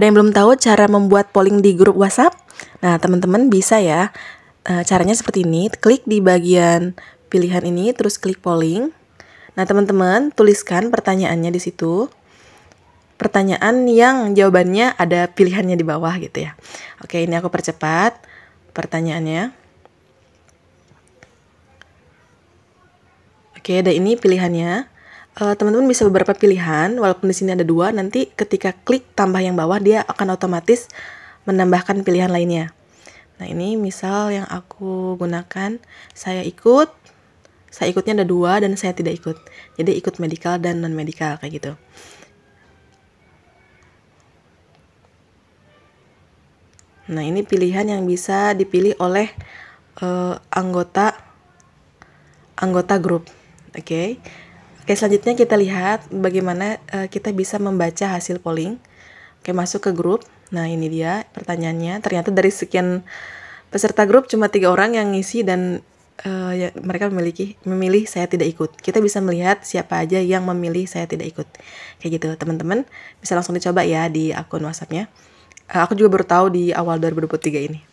Ada yang belum tahu cara membuat polling di grup WhatsApp? Nah, teman-teman bisa ya. Eh, caranya seperti ini, klik di bagian pilihan ini terus klik polling. Nah, teman-teman tuliskan pertanyaannya di situ. Pertanyaan yang jawabannya ada pilihannya di bawah gitu ya. Oke, ini aku percepat pertanyaannya. Oke, ada ini pilihannya. Eh, teman-teman bisa beberapa pilihan walaupun di sini ada dua nanti ketika klik tambah yang bawah dia akan otomatis menambahkan pilihan lainnya nah ini misal yang aku gunakan saya ikut saya ikutnya ada dua dan saya tidak ikut jadi ikut medical dan non medical kayak gitu nah ini pilihan yang bisa dipilih oleh uh, anggota anggota grup oke okay? Oke, selanjutnya kita lihat bagaimana uh, kita bisa membaca hasil polling. Oke, masuk ke grup. Nah, ini dia pertanyaannya. Ternyata dari sekian peserta grup cuma tiga orang yang ngisi dan uh, ya, mereka memiliki memilih saya tidak ikut. Kita bisa melihat siapa aja yang memilih saya tidak ikut. Kayak gitu, teman-teman. Bisa langsung dicoba ya di akun WhatsAppnya. Uh, aku juga baru tahu di awal 2023 ini.